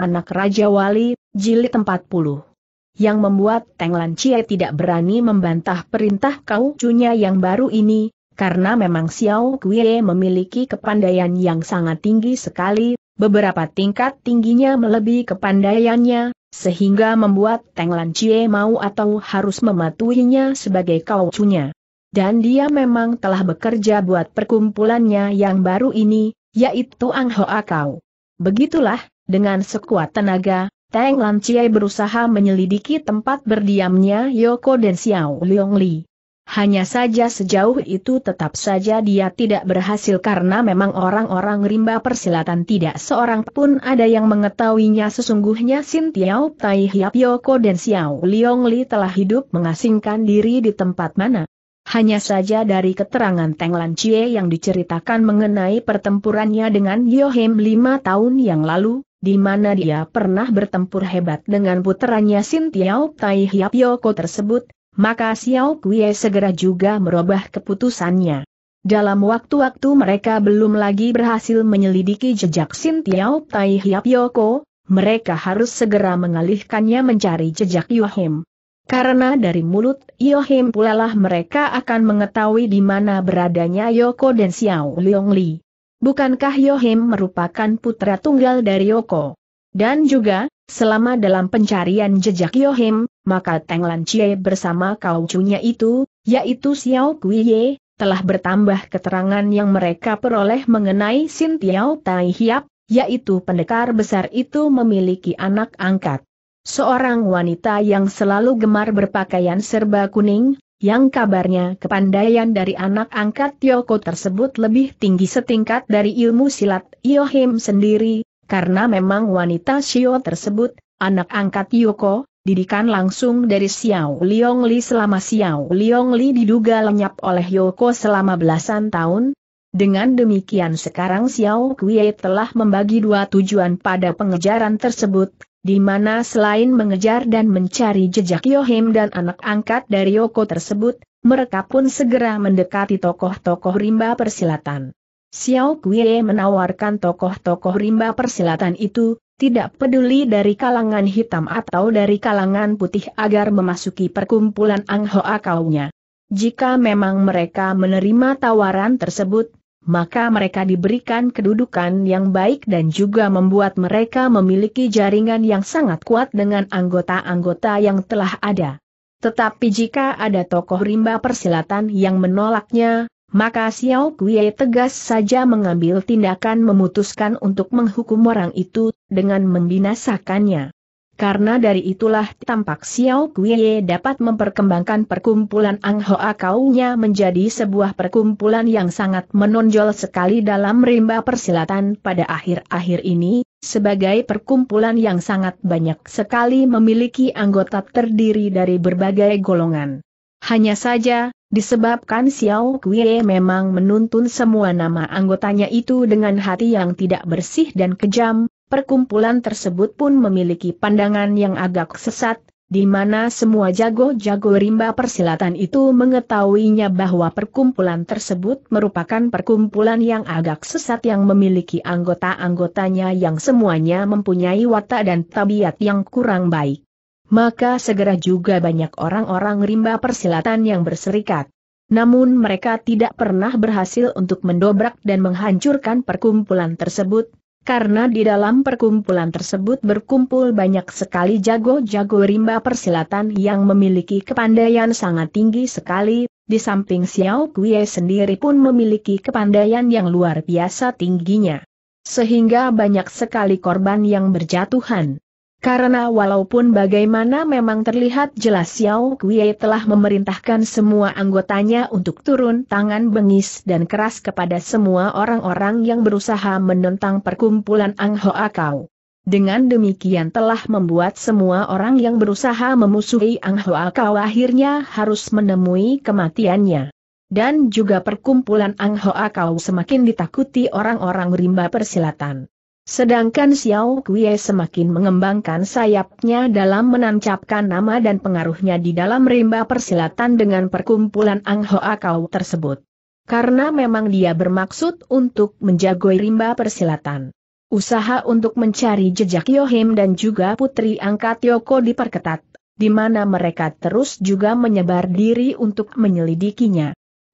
Anak Raja Wali, Jilid 40. Yang membuat Teng Lan Chie tidak berani membantah perintah kau cunya yang baru ini, karena memang Xiao Kuei memiliki kepandaian yang sangat tinggi sekali, beberapa tingkat tingginya melebihi kepandaiannya, sehingga membuat Teng Lan Chie mau atau harus mematuhinya sebagai kau cunya. Dan dia memang telah bekerja buat perkumpulannya yang baru ini, yaitu Ang Hoa Kau. Begitulah, dengan sekuat tenaga, Tang Lan Chiai berusaha menyelidiki tempat berdiamnya Yoko dan Xiao Leong Li. Hanya saja sejauh itu tetap saja dia tidak berhasil karena memang orang-orang rimba persilatan tidak seorang pun ada yang mengetahuinya sesungguhnya Sin Tiao Tai Hiap Yoko dan Xiao Leong Li telah hidup mengasingkan diri di tempat mana. Hanya saja dari keterangan Teng Lan Chie yang diceritakan mengenai pertempurannya dengan Yohem lima tahun yang lalu, di mana dia pernah bertempur hebat dengan putranya Sin Tiao Tai Hiap Yoko tersebut, maka Xiao Kuei segera juga merubah keputusannya. Dalam waktu-waktu mereka belum lagi berhasil menyelidiki jejak Sin Tiao Tai Hiap Yoko, mereka harus segera mengalihkannya mencari jejak Yohem. Karena dari mulut Yohim pulalah mereka akan mengetahui di mana beradanya Yoko dan Xiao Leong Li. Bukankah Yohim merupakan putra tunggal dari Yoko? Dan juga, selama dalam pencarian jejak Yohim, maka Teng Lan Chie bersama kaucunya itu, yaitu Xiao Kuiye, telah bertambah keterangan yang mereka peroleh mengenai Sintiao Tai Hiap, yaitu pendekar besar itu memiliki anak angkat. Seorang wanita yang selalu gemar berpakaian serba kuning, yang kabarnya kepandaian dari anak angkat Tioko tersebut lebih tinggi setingkat dari ilmu silat Yohim sendiri, karena memang wanita Shio tersebut, anak angkat Yoko, didikan langsung dari Xiao Liong Li selama Xiao Liong Li diduga lenyap oleh Yoko selama belasan tahun, dengan demikian sekarang Xiao Kuei telah membagi dua tujuan pada pengejaran tersebut, di mana selain mengejar dan mencari jejak Yohim dan anak angkat dari Yoko tersebut, mereka pun segera mendekati tokoh-tokoh rimba persilatan. Xiao Kuie menawarkan tokoh-tokoh rimba persilatan itu, tidak peduli dari kalangan hitam atau dari kalangan putih agar memasuki perkumpulan Ang Hoa kaunya. Jika memang mereka menerima tawaran tersebut, maka mereka diberikan kedudukan yang baik dan juga membuat mereka memiliki jaringan yang sangat kuat dengan anggota-anggota yang telah ada. Tetapi jika ada tokoh rimba persilatan yang menolaknya, maka Xiao Kuei tegas saja mengambil tindakan memutuskan untuk menghukum orang itu, dengan membinasakannya. Karena dari itulah tampak Xiao Kuiye dapat memperkembangkan perkumpulan Ang Hoa Kaunya menjadi sebuah perkumpulan yang sangat menonjol sekali dalam rimba persilatan pada akhir-akhir ini, sebagai perkumpulan yang sangat banyak sekali memiliki anggota terdiri dari berbagai golongan. Hanya saja, disebabkan Xiao Kuiye memang menuntun semua nama anggotanya itu dengan hati yang tidak bersih dan kejam, perkumpulan tersebut pun memiliki pandangan yang agak sesat, di mana semua jago-jago rimba persilatan itu mengetahuinya bahwa perkumpulan tersebut merupakan perkumpulan yang agak sesat yang memiliki anggota-anggotanya yang semuanya mempunyai watak dan tabiat yang kurang baik. Maka segera juga banyak orang-orang rimba persilatan yang berserikat. Namun mereka tidak pernah berhasil untuk mendobrak dan menghancurkan perkumpulan tersebut, karena di dalam perkumpulan tersebut berkumpul banyak sekali jago-jago rimba persilatan yang memiliki kepandaian sangat tinggi sekali, di samping Xiao Kuei sendiri pun memiliki kepandaian yang luar biasa tingginya. Sehingga banyak sekali korban yang berjatuhan. Karena walaupun bagaimana memang terlihat jelas Xiao Kuei telah memerintahkan semua anggotanya untuk turun tangan bengis dan keras kepada semua orang-orang yang berusaha menentang perkumpulan Ang Hoa Kau. Dengan demikian telah membuat semua orang yang berusaha memusuhi Ang Hoa Kau akhirnya harus menemui kematiannya. Dan juga perkumpulan Ang Hoa Kau semakin ditakuti orang-orang rimba persilatan. Sedangkan Xiao Kuei semakin mengembangkan sayapnya dalam menancapkan nama dan pengaruhnya di dalam rimba persilatan dengan perkumpulan Ang Hoa Kau tersebut. Karena memang dia bermaksud untuk menjagoi rimba persilatan. Usaha untuk mencari jejak Yohim dan juga putri angkat Yoko diperketat, di mana mereka terus juga menyebar diri untuk menyelidikinya.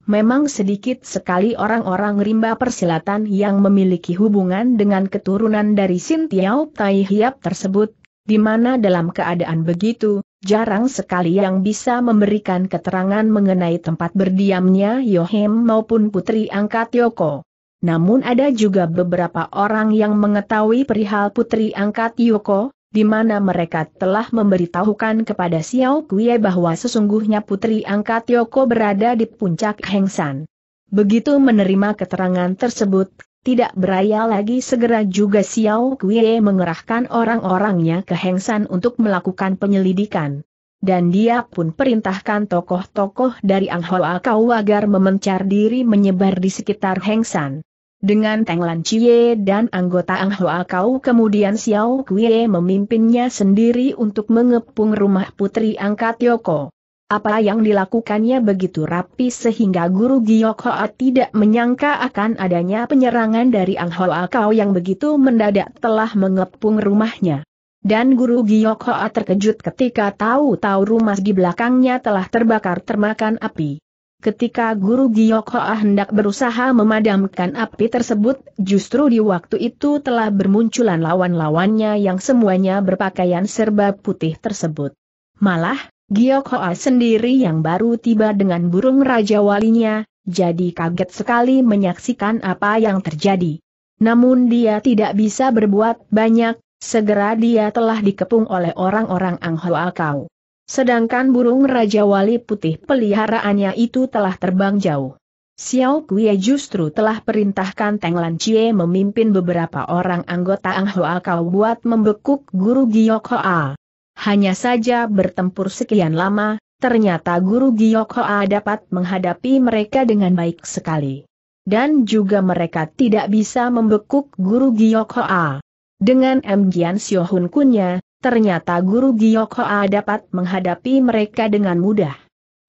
Memang sedikit sekali orang-orang rimba persilatan yang memiliki hubungan dengan keturunan dari Sintiau Taihiap Tai Hiap tersebut, di mana dalam keadaan begitu, jarang sekali yang bisa memberikan keterangan mengenai tempat berdiamnya Yohem maupun putri angkat Yoko. Namun ada juga beberapa orang yang mengetahui perihal putri angkat Yoko, di mana mereka telah memberitahukan kepada Xiao Kuiye bahwa sesungguhnya putri angkat Yoko berada di puncak Hengsan. Begitu menerima keterangan tersebut, tidak beraya lagi segera juga Xiao Kuiye mengerahkan orang-orangnya ke Hengsan untuk melakukan penyelidikan. Dan dia pun perintahkan tokoh-tokoh dari Anghoa Kau agar memencar diri menyebar di sekitar Hengsan. Dengan Teng Lan Chie dan anggota Ang Hoa Kau kemudian Xiao Kuie memimpinnya sendiri untuk mengepung rumah putri angkat Yoko. Apa yang dilakukannya begitu rapi sehingga guru Giyok Hoa tidak menyangka akan adanya penyerangan dari Ang Hoa Kau yang begitu mendadak telah mengepung rumahnya. Dan guru Giyok Hoa terkejut ketika tahu-tahu rumah di belakangnya telah terbakar termakan api. Ketika Guru Giokhoa hendak berusaha memadamkan api tersebut, justru di waktu itu telah bermunculan lawan-lawannya yang semuanya berpakaian serba putih tersebut. Malah, ah sendiri yang baru tiba dengan burung Raja Walinya, jadi kaget sekali menyaksikan apa yang terjadi. Namun dia tidak bisa berbuat banyak, segera dia telah dikepung oleh orang-orang Anghoa Kau. Sedangkan burung Raja Wali Putih peliharaannya itu telah terbang jauh. Xiao Kuei justru telah perintahkan Teng Lan Chie memimpin beberapa orang anggota Ang Hoa Kau buat membekuk guru Giyok Hoa. Hanya saja bertempur sekian lama, ternyata guru Giyok Hoa dapat menghadapi mereka dengan baik sekali. Dan juga mereka tidak bisa membekuk guru Giyok Hoa. Dengan M. Gian Kunya, ternyata guru Giok Hoa dapat menghadapi mereka dengan mudah.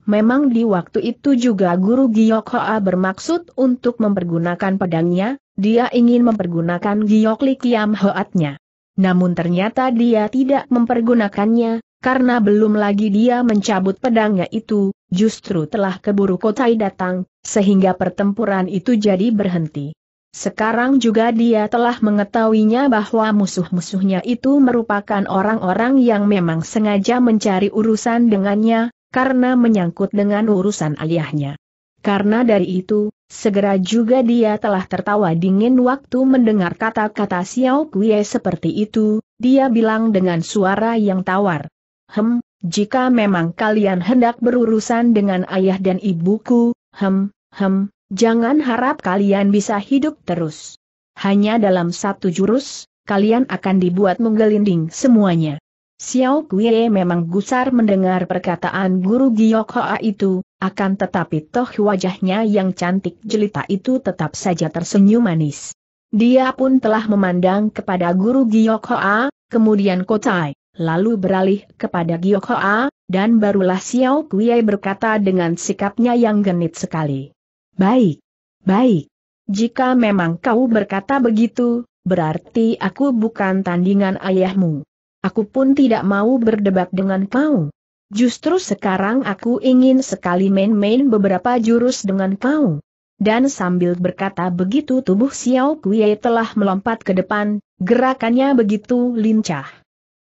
Memang di waktu itu juga guru Giok Hoa bermaksud untuk mempergunakan pedangnya, dia ingin mempergunakan Giok Kiam Hoatnya. Namun ternyata dia tidak mempergunakannya, karena belum lagi dia mencabut pedangnya itu, justru telah keburu Kotai datang, sehingga pertempuran itu jadi berhenti. Sekarang juga dia telah mengetahuinya bahwa musuh-musuhnya itu merupakan orang-orang yang memang sengaja mencari urusan dengannya, karena menyangkut dengan urusan ayahnya. Karena dari itu, segera juga dia telah tertawa dingin waktu mendengar kata-kata Xiao Kuei seperti itu, dia bilang dengan suara yang tawar. Hem, jika memang kalian hendak berurusan dengan ayah dan ibuku, hem, hem, Jangan harap kalian bisa hidup terus. Hanya dalam satu jurus, kalian akan dibuat menggelinding semuanya. Xiao Kuei memang gusar mendengar perkataan guru Giyok Hoa itu, akan tetapi toh wajahnya yang cantik jelita itu tetap saja tersenyum manis. Dia pun telah memandang kepada guru Giyok Hoa, kemudian Kotai, lalu beralih kepada Giyok Hoa, dan barulah Xiao Kuei berkata dengan sikapnya yang genit sekali. Baik, baik. Jika memang kau berkata begitu, berarti aku bukan tandingan ayahmu. Aku pun tidak mau berdebat dengan kau. Justru sekarang aku ingin sekali main-main beberapa jurus dengan kau. Dan sambil berkata begitu tubuh Xiao Kuei telah melompat ke depan, gerakannya begitu lincah.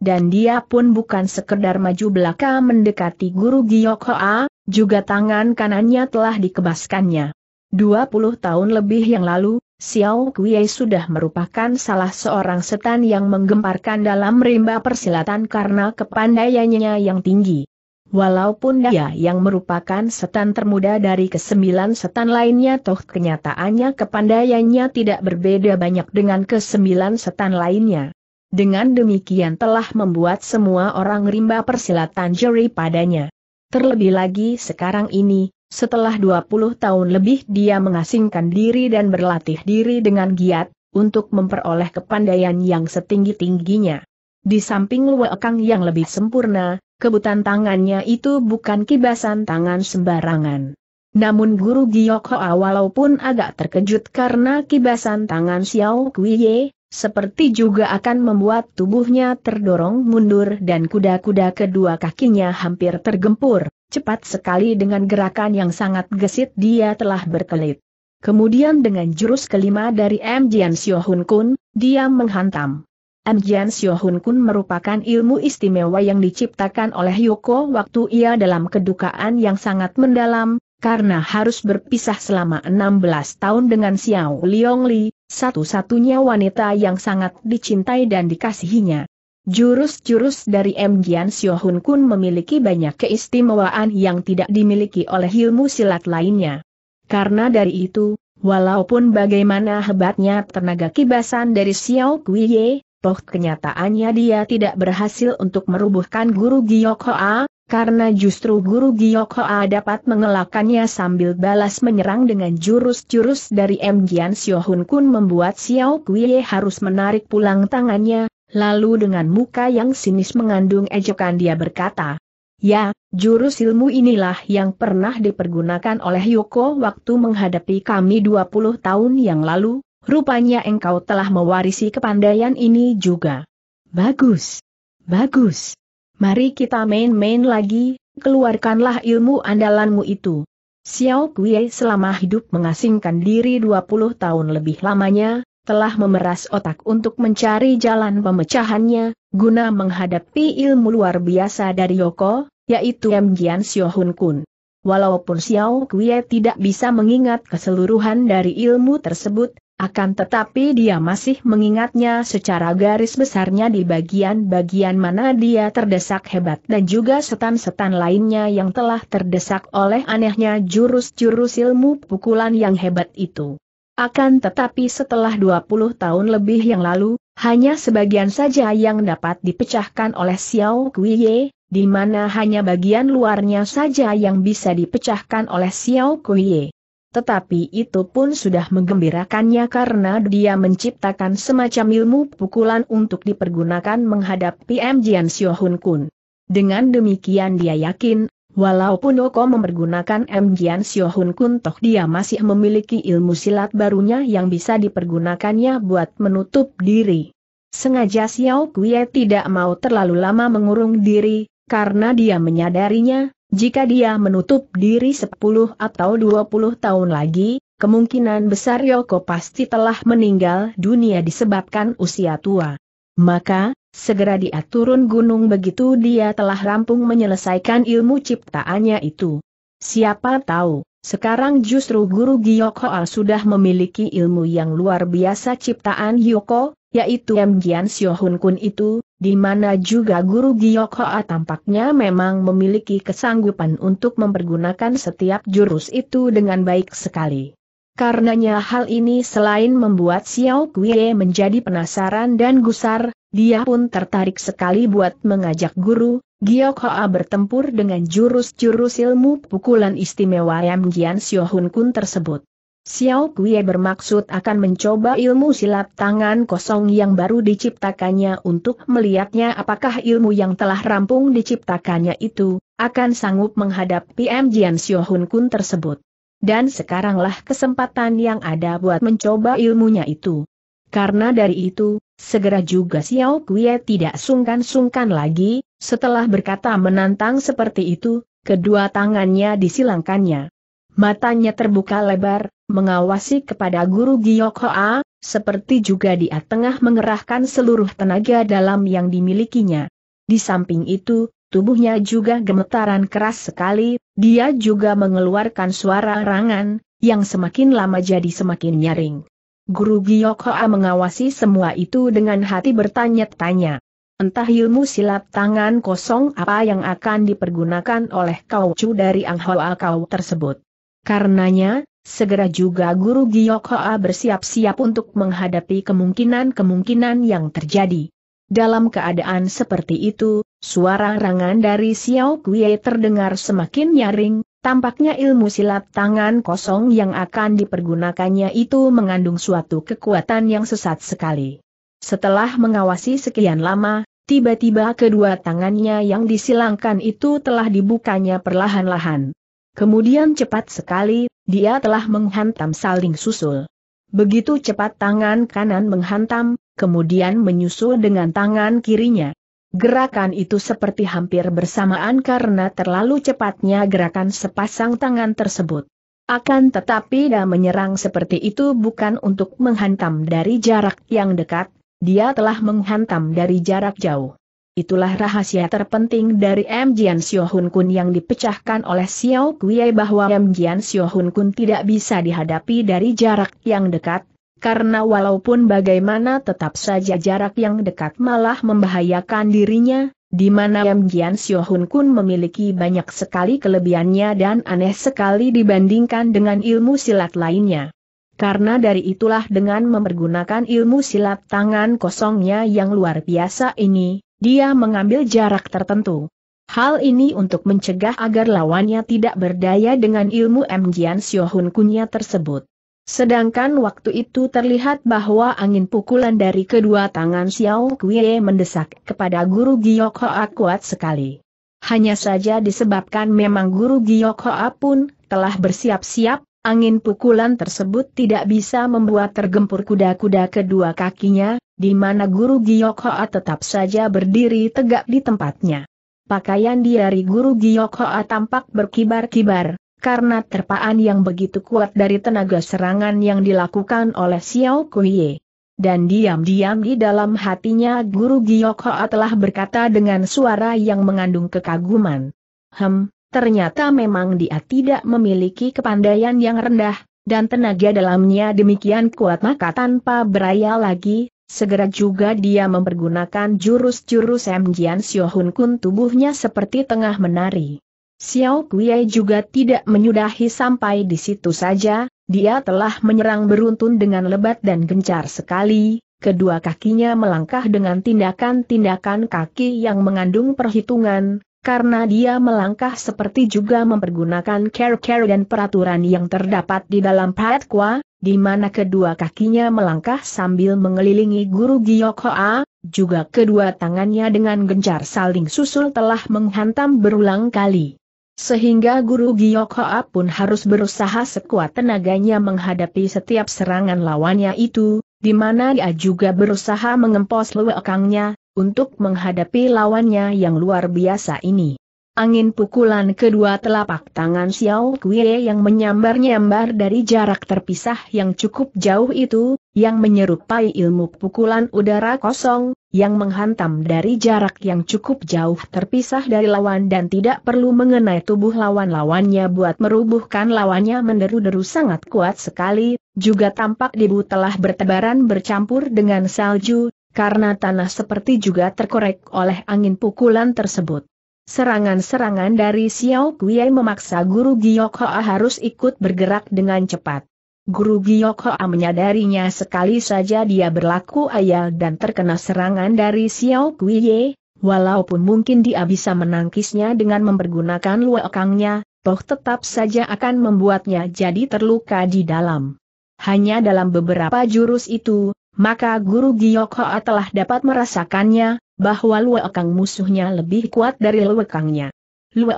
Dan dia pun bukan sekedar maju belaka mendekati guru Giok Hoa, juga tangan kanannya telah dikebaskannya. 20 tahun lebih yang lalu, Xiao Kuei sudah merupakan salah seorang setan yang menggemparkan dalam rimba persilatan karena kepandaiannya yang tinggi. Walaupun dia yang merupakan setan termuda dari kesembilan setan lainnya toh kenyataannya kepandaiannya tidak berbeda banyak dengan kesembilan setan lainnya. Dengan demikian telah membuat semua orang rimba persilatan jeri padanya. Terlebih lagi sekarang ini, setelah 20 tahun lebih dia mengasingkan diri dan berlatih diri dengan giat, untuk memperoleh kepandaian yang setinggi-tingginya. Di samping luekang yang lebih sempurna, kebutan tangannya itu bukan kibasan tangan sembarangan. Namun Guru Giokho Hoa walaupun agak terkejut karena kibasan tangan Xiao Kuiye, seperti juga akan membuat tubuhnya terdorong mundur dan kuda-kuda kedua kakinya hampir tergempur. Cepat sekali dengan gerakan yang sangat gesit dia telah berkelit. Kemudian dengan jurus kelima dari M. Jian Siohun Kun, dia menghantam. M. Jian Siohun Kun merupakan ilmu istimewa yang diciptakan oleh Yoko waktu ia dalam kedukaan yang sangat mendalam, karena harus berpisah selama 16 tahun dengan Xiao Li, satu-satunya wanita yang sangat dicintai dan dikasihinya. Jurus-jurus dari M. Gian Siohun Kun memiliki banyak keistimewaan yang tidak dimiliki oleh ilmu silat lainnya. Karena dari itu, walaupun bagaimana hebatnya tenaga kibasan dari Xiao Kuiye, toh kenyataannya dia tidak berhasil untuk merubuhkan guru Hoa, karena justru guru Hoa dapat mengelakannya sambil balas menyerang dengan jurus-jurus dari M. Gian Siohun Kun membuat Xiao Kuiye harus menarik pulang tangannya, lalu dengan muka yang sinis mengandung ejekan dia berkata, Ya, jurus ilmu inilah yang pernah dipergunakan oleh Yoko waktu menghadapi kami 20 tahun yang lalu, rupanya engkau telah mewarisi kepandaian ini juga. Bagus. Bagus. Mari kita main-main lagi, keluarkanlah ilmu andalanmu itu. Xiao Kuei selama hidup mengasingkan diri 20 tahun lebih lamanya, telah memeras otak untuk mencari jalan pemecahannya, guna menghadapi ilmu luar biasa dari Yoko, yaitu Xiao Siohun Kun. Walaupun Xiao Kuei tidak bisa mengingat keseluruhan dari ilmu tersebut, akan tetapi dia masih mengingatnya secara garis besarnya di bagian-bagian mana dia terdesak hebat dan juga setan-setan lainnya yang telah terdesak oleh anehnya jurus-jurus ilmu pukulan yang hebat itu. Akan tetapi setelah 20 tahun lebih yang lalu, hanya sebagian saja yang dapat dipecahkan oleh Xiao Kuiye, di mana hanya bagian luarnya saja yang bisa dipecahkan oleh Xiao Kuiye. Tetapi itu pun sudah menggembirakannya karena dia menciptakan semacam ilmu pukulan untuk dipergunakan menghadapi M. Jian Xiu Kun. Dengan demikian dia yakin, Walaupun Oko mempergunakan M. Jian Siohun Kuntoh dia masih memiliki ilmu silat barunya yang bisa dipergunakannya buat menutup diri. Sengaja Xiao Kuei tidak mau terlalu lama mengurung diri, karena dia menyadarinya, jika dia menutup diri 10 atau 20 tahun lagi, kemungkinan besar Yoko pasti telah meninggal dunia disebabkan usia tua. Maka, Segera dia turun gunung begitu dia telah rampung menyelesaikan ilmu ciptaannya itu. Siapa tahu, sekarang justru guru Giok Hoal sudah memiliki ilmu yang luar biasa ciptaan Yoko, yaitu Mjian Siohun Kun itu, di mana juga guru Giok Hoa tampaknya memang memiliki kesanggupan untuk mempergunakan setiap jurus itu dengan baik sekali. Karenanya hal ini selain membuat Xiao Kuei menjadi penasaran dan gusar, dia pun tertarik sekali buat mengajak guru, Giyok Hoa bertempur dengan jurus-jurus ilmu pukulan istimewa Yam Jian Sio Hun Kun tersebut. Xiao Kuei bermaksud akan mencoba ilmu silat tangan kosong yang baru diciptakannya untuk melihatnya apakah ilmu yang telah rampung diciptakannya itu, akan sanggup menghadapi Yam Jian Sio Hun Kun tersebut. Dan sekaranglah kesempatan yang ada buat mencoba ilmunya itu. Karena dari itu, Segera juga Xiao Kuei tidak sungkan-sungkan lagi, setelah berkata menantang seperti itu, kedua tangannya disilangkannya. Matanya terbuka lebar, mengawasi kepada guru Giyok Hoa, seperti juga dia tengah mengerahkan seluruh tenaga dalam yang dimilikinya. Di samping itu, tubuhnya juga gemetaran keras sekali, dia juga mengeluarkan suara rangan, yang semakin lama jadi semakin nyaring. Guru Giok Hoa mengawasi semua itu dengan hati bertanya-tanya. Entah ilmu silat tangan kosong apa yang akan dipergunakan oleh kau cu dari Ang Hoa kau tersebut. Karenanya, segera juga Guru Giok Hoa bersiap-siap untuk menghadapi kemungkinan-kemungkinan yang terjadi. Dalam keadaan seperti itu, suara rangan dari Xiao Kuei terdengar semakin nyaring, Tampaknya ilmu silat tangan kosong yang akan dipergunakannya itu mengandung suatu kekuatan yang sesat sekali. Setelah mengawasi sekian lama, tiba-tiba kedua tangannya yang disilangkan itu telah dibukanya perlahan-lahan. Kemudian cepat sekali, dia telah menghantam saling susul. Begitu cepat tangan kanan menghantam, kemudian menyusul dengan tangan kirinya. Gerakan itu seperti hampir bersamaan karena terlalu cepatnya gerakan sepasang tangan tersebut. Akan tetapi dia menyerang seperti itu bukan untuk menghantam dari jarak yang dekat, dia telah menghantam dari jarak jauh. Itulah rahasia terpenting dari M. Jian Siohun Kun yang dipecahkan oleh Xiao Kuei bahwa M. Jian Siohun Kun tidak bisa dihadapi dari jarak yang dekat, karena walaupun bagaimana tetap saja jarak yang dekat malah membahayakan dirinya, di mana Yam Jian Siohun Kun memiliki banyak sekali kelebihannya dan aneh sekali dibandingkan dengan ilmu silat lainnya. Karena dari itulah dengan mempergunakan ilmu silat tangan kosongnya yang luar biasa ini, dia mengambil jarak tertentu. Hal ini untuk mencegah agar lawannya tidak berdaya dengan ilmu Mjian Siohun Kunya tersebut. Sedangkan waktu itu terlihat bahwa angin pukulan dari kedua tangan Xiao Kuei mendesak kepada guru Giyok Hoa kuat sekali. Hanya saja disebabkan memang guru Giyok Hoa pun telah bersiap-siap, angin pukulan tersebut tidak bisa membuat tergempur kuda-kuda kedua kakinya, di mana guru Giyok Hoa tetap saja berdiri tegak di tempatnya. Pakaian diari guru Giyok Hoa tampak berkibar-kibar, karena terpaan yang begitu kuat dari tenaga serangan yang dilakukan oleh Xiao Kuiye. Dan diam-diam di dalam hatinya Guru Hoa telah berkata dengan suara yang mengandung kekaguman. Hem, ternyata memang dia tidak memiliki kepandaian yang rendah, dan tenaga dalamnya demikian kuat maka tanpa beraya lagi, Segera juga dia mempergunakan jurus-jurus Jian Siohun Kun tubuhnya seperti tengah menari. Xiao Kuei juga tidak menyudahi sampai di situ saja, dia telah menyerang beruntun dengan lebat dan gencar sekali, kedua kakinya melangkah dengan tindakan-tindakan kaki yang mengandung perhitungan, karena dia melangkah seperti juga mempergunakan care-care dan peraturan yang terdapat di dalam Kwa, di mana kedua kakinya melangkah sambil mengelilingi guru Hoa, juga kedua tangannya dengan gencar saling susul telah menghantam berulang kali. Sehingga guru Giok Hoa pun harus berusaha sekuat tenaganya menghadapi setiap serangan lawannya itu, di mana dia juga berusaha mengempos lewekangnya untuk menghadapi lawannya yang luar biasa ini. Angin pukulan kedua telapak tangan Xiao Kuei yang menyambar-nyambar dari jarak terpisah yang cukup jauh itu, yang menyerupai ilmu pukulan udara kosong, yang menghantam dari jarak yang cukup jauh terpisah dari lawan dan tidak perlu mengenai tubuh lawan-lawannya buat merubuhkan lawannya menderu-deru sangat kuat sekali, juga tampak debu telah bertebaran bercampur dengan salju, karena tanah seperti juga terkorek oleh angin pukulan tersebut. Serangan-serangan dari Xiao Kuei memaksa guru Giok harus ikut bergerak dengan cepat. Guru Giok Hoa menyadarinya sekali saja dia berlaku ayal dan terkena serangan dari Xiao Kuiye, walaupun mungkin dia bisa menangkisnya dengan mempergunakan luakangnya, toh tetap saja akan membuatnya jadi terluka di dalam. Hanya dalam beberapa jurus itu, maka Guru Giok Hoa telah dapat merasakannya, bahwa luakang musuhnya lebih kuat dari luakangnya.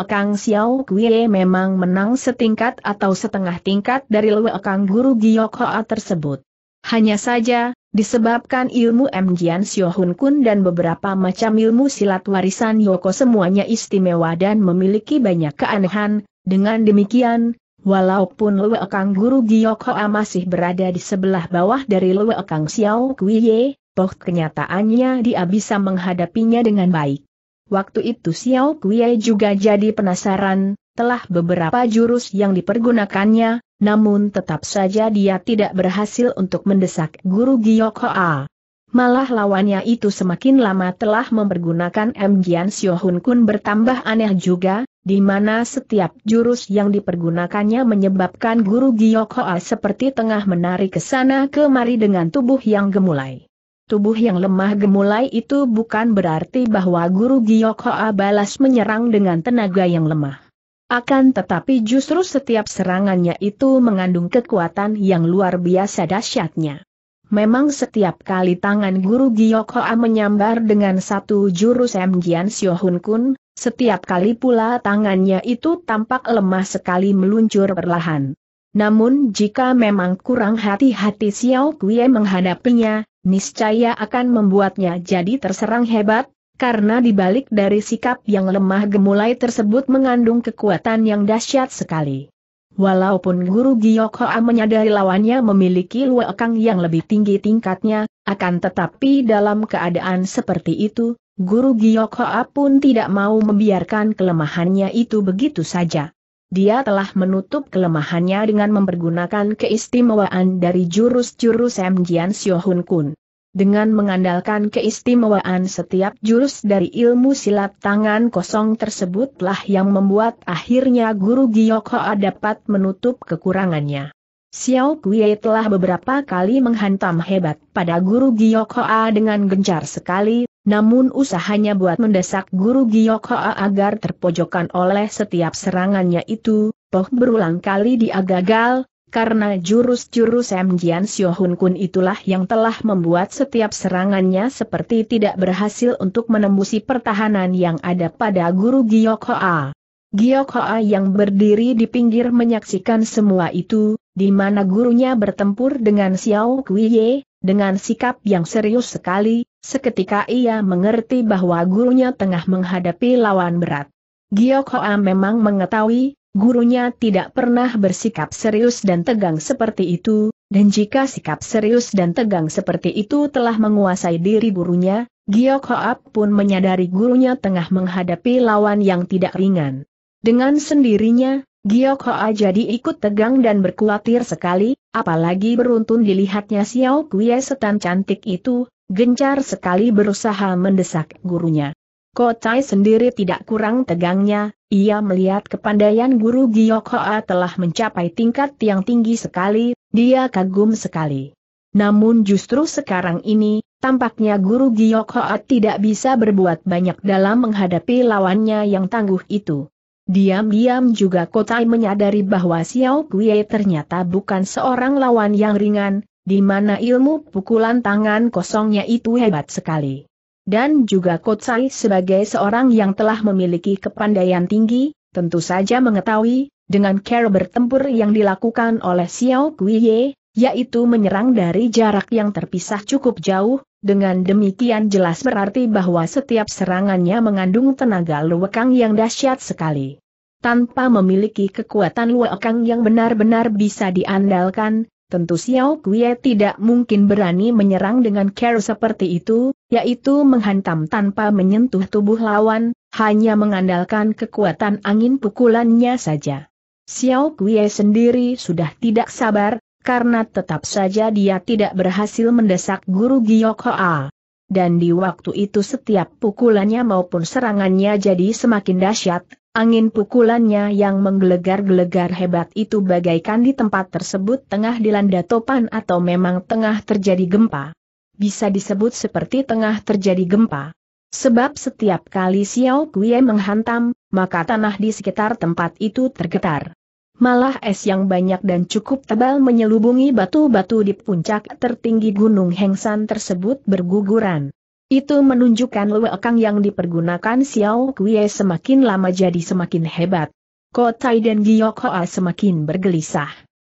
Kang Xiao Kuie memang menang setingkat atau setengah tingkat dari Kang Guru Giok Hoa tersebut. Hanya saja, disebabkan ilmu M. Jian Hun Kun dan beberapa macam ilmu silat warisan Yoko semuanya istimewa dan memiliki banyak keanehan, dengan demikian, walaupun Kang Guru Giok Hoa masih berada di sebelah bawah dari Kang Xiao Kuie, poh kenyataannya dia bisa menghadapinya dengan baik. Waktu itu Xiao Kuei juga jadi penasaran, telah beberapa jurus yang dipergunakannya, namun tetap saja dia tidak berhasil untuk mendesak guru Giyok Hoa. Malah lawannya itu semakin lama telah mempergunakan M. Gian Xiao Hun Kun bertambah aneh juga, di mana setiap jurus yang dipergunakannya menyebabkan guru Giyok Hoa seperti tengah menarik ke sana kemari dengan tubuh yang gemulai. Tubuh yang lemah gemulai itu bukan berarti bahwa guru Giok Hoa balas menyerang dengan tenaga yang lemah. Akan tetapi justru setiap serangannya itu mengandung kekuatan yang luar biasa dahsyatnya. Memang setiap kali tangan guru Giok Hoa menyambar dengan satu jurus Mjian Siohun Kun, setiap kali pula tangannya itu tampak lemah sekali meluncur perlahan. Namun jika memang kurang hati-hati Xiao Kuei menghadapinya, niscaya akan membuatnya jadi terserang hebat, karena dibalik dari sikap yang lemah gemulai tersebut mengandung kekuatan yang dahsyat sekali. Walaupun Guru Giyokhoa menyadari lawannya memiliki luekang yang lebih tinggi tingkatnya, akan tetapi dalam keadaan seperti itu, Guru Giyokhoa pun tidak mau membiarkan kelemahannya itu begitu saja. Dia telah menutup kelemahannya dengan mempergunakan keistimewaan dari jurus-jurus M. Jian Siohun Kun. Dengan mengandalkan keistimewaan setiap jurus dari ilmu silat tangan kosong tersebutlah yang membuat akhirnya guru Hoa dapat menutup kekurangannya. Xiao Kuei telah beberapa kali menghantam hebat pada guru Hoa dengan gencar sekali, namun usahanya buat mendesak guru Giyok Hoa agar terpojokan oleh setiap serangannya itu, toh berulang kali dia gagal, karena jurus-jurus M. Jian Sio Kun itulah yang telah membuat setiap serangannya seperti tidak berhasil untuk menembusi pertahanan yang ada pada guru Giyok Hoa. Giyok Hoa yang berdiri di pinggir menyaksikan semua itu, di mana gurunya bertempur dengan Xiao Kuiye, dengan sikap yang serius sekali, Seketika ia mengerti bahwa gurunya tengah menghadapi lawan berat. Giok Hoa memang mengetahui, gurunya tidak pernah bersikap serius dan tegang seperti itu, dan jika sikap serius dan tegang seperti itu telah menguasai diri gurunya, Giok Hoa pun menyadari gurunya tengah menghadapi lawan yang tidak ringan. Dengan sendirinya, Giok Hoa jadi ikut tegang dan berkuatir sekali, apalagi beruntun dilihatnya Xiao Kuya setan cantik itu, gencar sekali berusaha mendesak gurunya. Kotai sendiri tidak kurang tegangnya, ia melihat kepandaian guru Giokhoa telah mencapai tingkat yang tinggi sekali, dia kagum sekali. Namun justru sekarang ini, tampaknya guru Giokhoa tidak bisa berbuat banyak dalam menghadapi lawannya yang tangguh itu. Diam-diam juga Kotai menyadari bahwa Xiao Kuei ternyata bukan seorang lawan yang ringan, di mana ilmu pukulan tangan kosongnya itu hebat sekali. Dan juga Kotsai sebagai seorang yang telah memiliki kepandaian tinggi, tentu saja mengetahui, dengan cara bertempur yang dilakukan oleh Xiao Kuiye, yaitu menyerang dari jarak yang terpisah cukup jauh, dengan demikian jelas berarti bahwa setiap serangannya mengandung tenaga luwekang yang dahsyat sekali. Tanpa memiliki kekuatan luwekang yang benar-benar bisa diandalkan, tentu Xiao Kuei tidak mungkin berani menyerang dengan care seperti itu, yaitu menghantam tanpa menyentuh tubuh lawan, hanya mengandalkan kekuatan angin pukulannya saja. Xiao Kuei sendiri sudah tidak sabar, karena tetap saja dia tidak berhasil mendesak guru Giyok Hoa. Dan di waktu itu setiap pukulannya maupun serangannya jadi semakin dahsyat, Angin pukulannya yang menggelegar-gelegar hebat itu bagaikan di tempat tersebut tengah dilanda topan atau memang tengah terjadi gempa. Bisa disebut seperti tengah terjadi gempa. Sebab setiap kali Xiao Kuei menghantam, maka tanah di sekitar tempat itu tergetar. Malah es yang banyak dan cukup tebal menyelubungi batu-batu di puncak tertinggi Gunung Hengsan tersebut berguguran. Itu menunjukkan lewekang yang dipergunakan Xiao Kuei semakin lama jadi semakin hebat. Kotai dan Giok Hoa semakin bergelisah.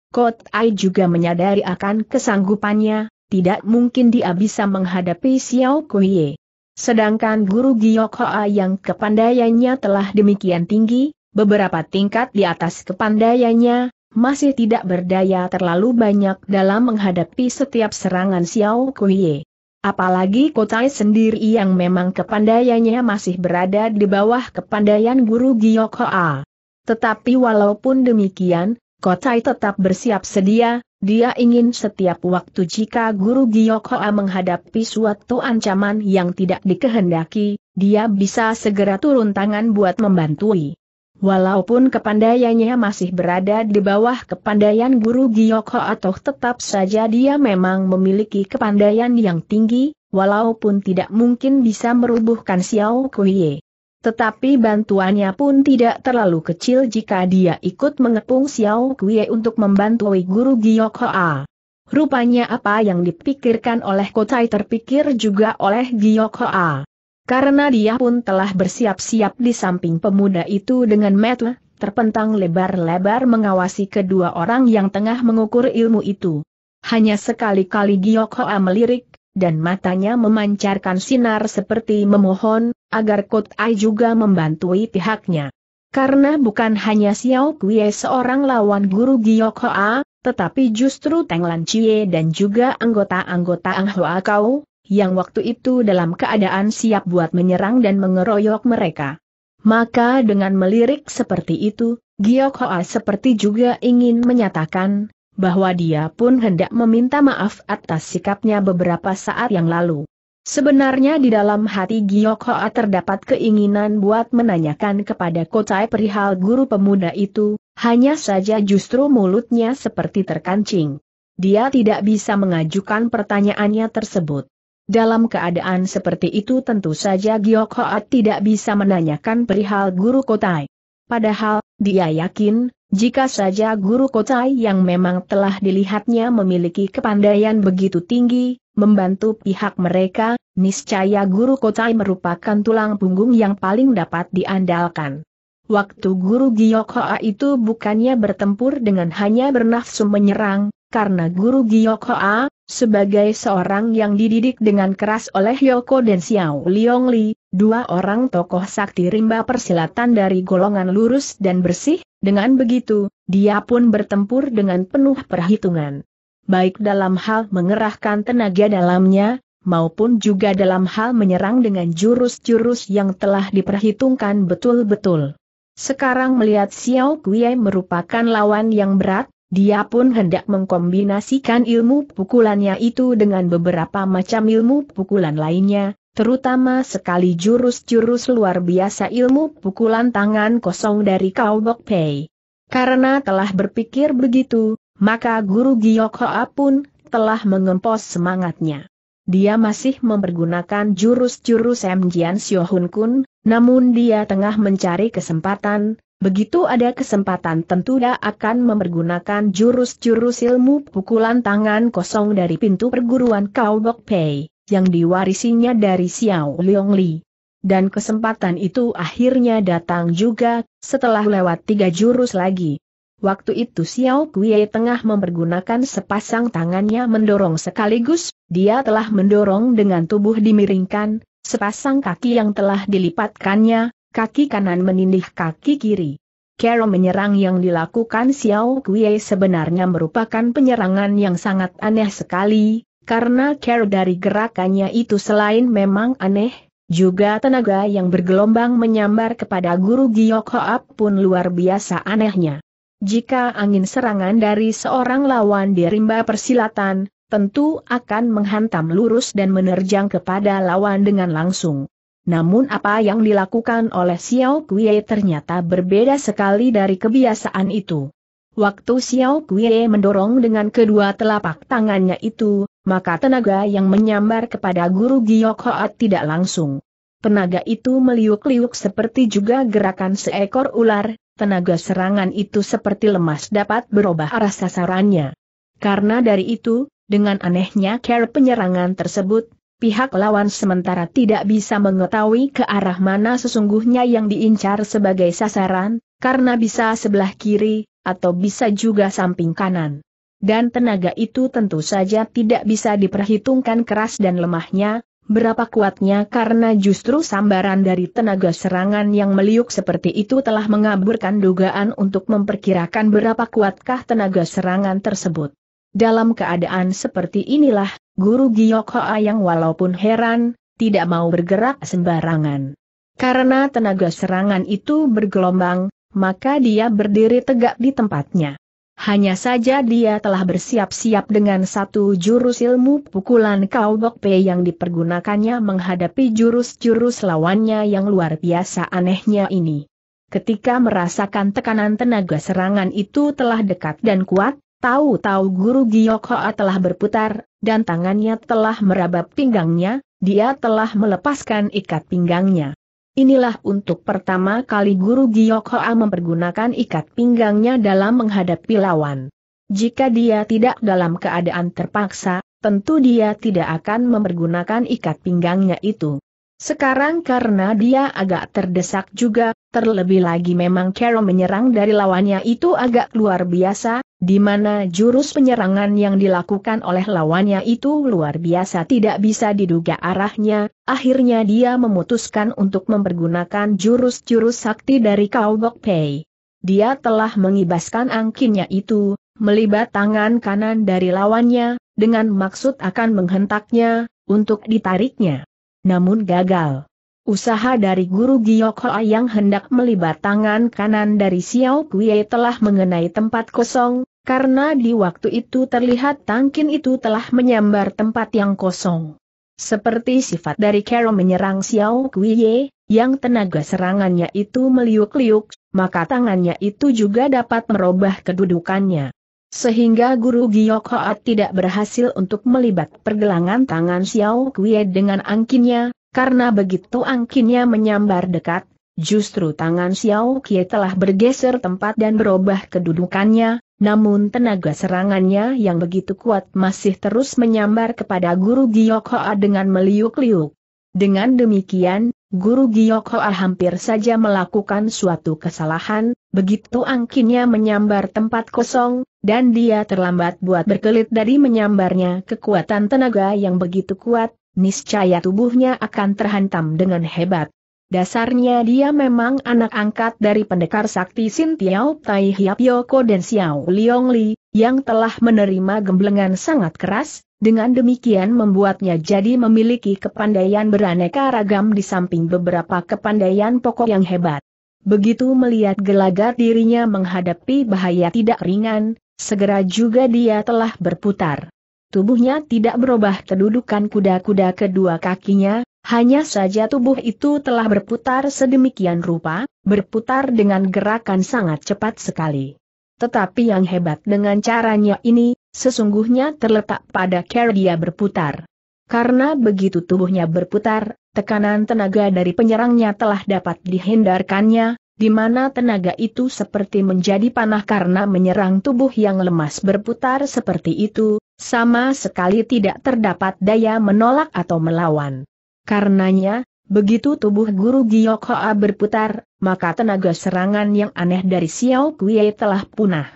Kotai juga menyadari akan kesanggupannya, tidak mungkin dia bisa menghadapi Xiao Kuei. Sedangkan guru Giok Hoa yang kepandaiannya telah demikian tinggi, beberapa tingkat di atas kepandaiannya, masih tidak berdaya terlalu banyak dalam menghadapi setiap serangan Xiao Kuei. Apalagi Kotai sendiri yang memang kepandaiannya masih berada di bawah kepandaian guru Giok Hoa. Tetapi walaupun demikian, Kotai tetap bersiap sedia, dia ingin setiap waktu jika guru Giok Hoa menghadapi suatu ancaman yang tidak dikehendaki, dia bisa segera turun tangan buat membantui. Walaupun kepandaiannya masih berada di bawah kepandaian guru Giyoko atau tetap saja dia memang memiliki kepandaian yang tinggi, walaupun tidak mungkin bisa merubuhkan Xiao Kuiye. Tetapi bantuannya pun tidak terlalu kecil jika dia ikut mengepung Xiao Kuiye untuk membantu guru Giyoko A. Rupanya apa yang dipikirkan oleh Kotai terpikir juga oleh Giyoko A. Karena dia pun telah bersiap-siap di samping pemuda itu dengan metu, terpentang lebar-lebar mengawasi kedua orang yang tengah mengukur ilmu itu. Hanya sekali-kali Giyok Hoa melirik, dan matanya memancarkan sinar seperti memohon, agar Kot Ai juga membantui pihaknya. Karena bukan hanya Xiao Kue seorang lawan guru Giyok Hoa, tetapi justru Teng Lan Chie dan juga anggota-anggota Ang Hoa Kau, yang waktu itu dalam keadaan siap buat menyerang dan mengeroyok mereka. Maka dengan melirik seperti itu, Giok Hoa seperti juga ingin menyatakan, bahwa dia pun hendak meminta maaf atas sikapnya beberapa saat yang lalu. Sebenarnya di dalam hati Giok Hoa terdapat keinginan buat menanyakan kepada Kocai perihal guru pemuda itu, hanya saja justru mulutnya seperti terkancing. Dia tidak bisa mengajukan pertanyaannya tersebut. Dalam keadaan seperti itu tentu saja Giok Hoat tidak bisa menanyakan perihal guru Kotai. Padahal, dia yakin, jika saja guru Kotai yang memang telah dilihatnya memiliki kepandaian begitu tinggi, membantu pihak mereka, niscaya guru Kotai merupakan tulang punggung yang paling dapat diandalkan. Waktu guru Giok Hoa itu bukannya bertempur dengan hanya bernafsu menyerang, karena guru Giyokoa, A, sebagai seorang yang dididik dengan keras oleh Yoko dan Xiao Liong dua orang tokoh sakti rimba persilatan dari golongan lurus dan bersih, dengan begitu, dia pun bertempur dengan penuh perhitungan. Baik dalam hal mengerahkan tenaga dalamnya, maupun juga dalam hal menyerang dengan jurus-jurus yang telah diperhitungkan betul-betul. Sekarang melihat Xiao Kuei merupakan lawan yang berat, dia pun hendak mengkombinasikan ilmu pukulannya itu dengan beberapa macam ilmu pukulan lainnya, terutama sekali jurus-jurus luar biasa ilmu pukulan tangan kosong dari Kau Bok Pei. Karena telah berpikir begitu, maka guru Giyok Hoa pun telah mengempos semangatnya. Dia masih mempergunakan jurus-jurus M. Jian Siohun Kun, namun dia tengah mencari kesempatan, Begitu ada kesempatan tentu dia akan mempergunakan jurus-jurus ilmu pukulan tangan kosong dari pintu perguruan Kau Bok Pei, yang diwarisinya dari Xiao Leong Li. Dan kesempatan itu akhirnya datang juga, setelah lewat tiga jurus lagi. Waktu itu Xiao Kuei tengah mempergunakan sepasang tangannya mendorong sekaligus, dia telah mendorong dengan tubuh dimiringkan, sepasang kaki yang telah dilipatkannya, kaki kanan menindih kaki kiri. Carol menyerang yang dilakukan Xiao Kuei sebenarnya merupakan penyerangan yang sangat aneh sekali, karena Carol dari gerakannya itu selain memang aneh, juga tenaga yang bergelombang menyambar kepada guru Giok Hoap pun luar biasa anehnya. Jika angin serangan dari seorang lawan di rimba persilatan, tentu akan menghantam lurus dan menerjang kepada lawan dengan langsung. Namun apa yang dilakukan oleh Xiao Kuei ternyata berbeda sekali dari kebiasaan itu. Waktu Xiao Kuei mendorong dengan kedua telapak tangannya itu, maka tenaga yang menyambar kepada guru Giyok Hoat tidak langsung. Tenaga itu meliuk-liuk seperti juga gerakan seekor ular, tenaga serangan itu seperti lemas dapat berubah arah sasarannya. Karena dari itu, dengan anehnya cara penyerangan tersebut, pihak lawan sementara tidak bisa mengetahui ke arah mana sesungguhnya yang diincar sebagai sasaran, karena bisa sebelah kiri, atau bisa juga samping kanan. Dan tenaga itu tentu saja tidak bisa diperhitungkan keras dan lemahnya, berapa kuatnya karena justru sambaran dari tenaga serangan yang meliuk seperti itu telah mengaburkan dugaan untuk memperkirakan berapa kuatkah tenaga serangan tersebut. Dalam keadaan seperti inilah, Guru Giok yang walaupun heran, tidak mau bergerak sembarangan. Karena tenaga serangan itu bergelombang, maka dia berdiri tegak di tempatnya. Hanya saja dia telah bersiap-siap dengan satu jurus ilmu pukulan Kaobok Pe yang dipergunakannya menghadapi jurus-jurus lawannya yang luar biasa anehnya ini. Ketika merasakan tekanan tenaga serangan itu telah dekat dan kuat, Tahu-tahu guru Giokhoa telah berputar, dan tangannya telah merabat pinggangnya, dia telah melepaskan ikat pinggangnya. Inilah untuk pertama kali guru Giokhoa mempergunakan ikat pinggangnya dalam menghadapi lawan. Jika dia tidak dalam keadaan terpaksa, tentu dia tidak akan mempergunakan ikat pinggangnya itu. Sekarang karena dia agak terdesak juga, terlebih lagi memang Carol menyerang dari lawannya itu agak luar biasa, di mana jurus penyerangan yang dilakukan oleh lawannya itu luar biasa tidak bisa diduga arahnya, akhirnya dia memutuskan untuk mempergunakan jurus-jurus sakti dari Kaobok Pei. Dia telah mengibaskan angkinnya itu, melibat tangan kanan dari lawannya, dengan maksud akan menghentaknya, untuk ditariknya. Namun gagal. Usaha dari guru Giok Hoa yang hendak melibat tangan kanan dari Xiao Kuei telah mengenai tempat kosong, karena di waktu itu terlihat tangkin itu telah menyambar tempat yang kosong. Seperti sifat dari Carol menyerang Xiao Kuiye, yang tenaga serangannya itu meliuk-liuk, maka tangannya itu juga dapat merubah kedudukannya. Sehingga Guru Giyok Hoat tidak berhasil untuk melibat pergelangan tangan Xiao Kuiye dengan angkinnya, karena begitu angkinnya menyambar dekat, justru tangan Xiao Kuiye telah bergeser tempat dan berubah kedudukannya, namun tenaga serangannya yang begitu kuat masih terus menyambar kepada Guru Giok dengan meliuk-liuk. Dengan demikian, Guru Giok Hoa hampir saja melakukan suatu kesalahan, begitu angkinnya menyambar tempat kosong, dan dia terlambat buat berkelit dari menyambarnya kekuatan tenaga yang begitu kuat, niscaya tubuhnya akan terhantam dengan hebat. Dasarnya dia memang anak angkat dari pendekar sakti Sin Tiao Tai Hiap Yoko dan Xiao Liong Li, yang telah menerima gemblengan sangat keras, dengan demikian membuatnya jadi memiliki kepandaian beraneka ragam di samping beberapa kepandaian pokok yang hebat. Begitu melihat gelagat dirinya menghadapi bahaya tidak ringan, segera juga dia telah berputar. Tubuhnya tidak berubah kedudukan kuda-kuda kedua kakinya, hanya saja tubuh itu telah berputar sedemikian rupa, berputar dengan gerakan sangat cepat sekali. Tetapi yang hebat dengan caranya ini, sesungguhnya terletak pada cara dia berputar. Karena begitu tubuhnya berputar, tekanan tenaga dari penyerangnya telah dapat dihindarkannya, di mana tenaga itu seperti menjadi panah karena menyerang tubuh yang lemas berputar seperti itu, sama sekali tidak terdapat daya menolak atau melawan. Karenanya, begitu tubuh guru Giyok Hoa berputar, maka tenaga serangan yang aneh dari Xiao Kuei telah punah.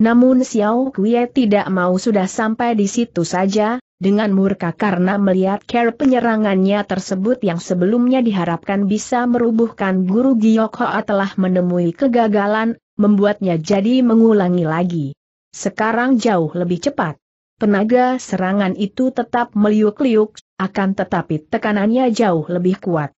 Namun Xiao Kuei tidak mau sudah sampai di situ saja, dengan murka karena melihat care penyerangannya tersebut yang sebelumnya diharapkan bisa merubuhkan guru Giyok Hoa telah menemui kegagalan, membuatnya jadi mengulangi lagi. Sekarang jauh lebih cepat. Tenaga serangan itu tetap meliuk-liuk, akan tetapi tekanannya jauh lebih kuat.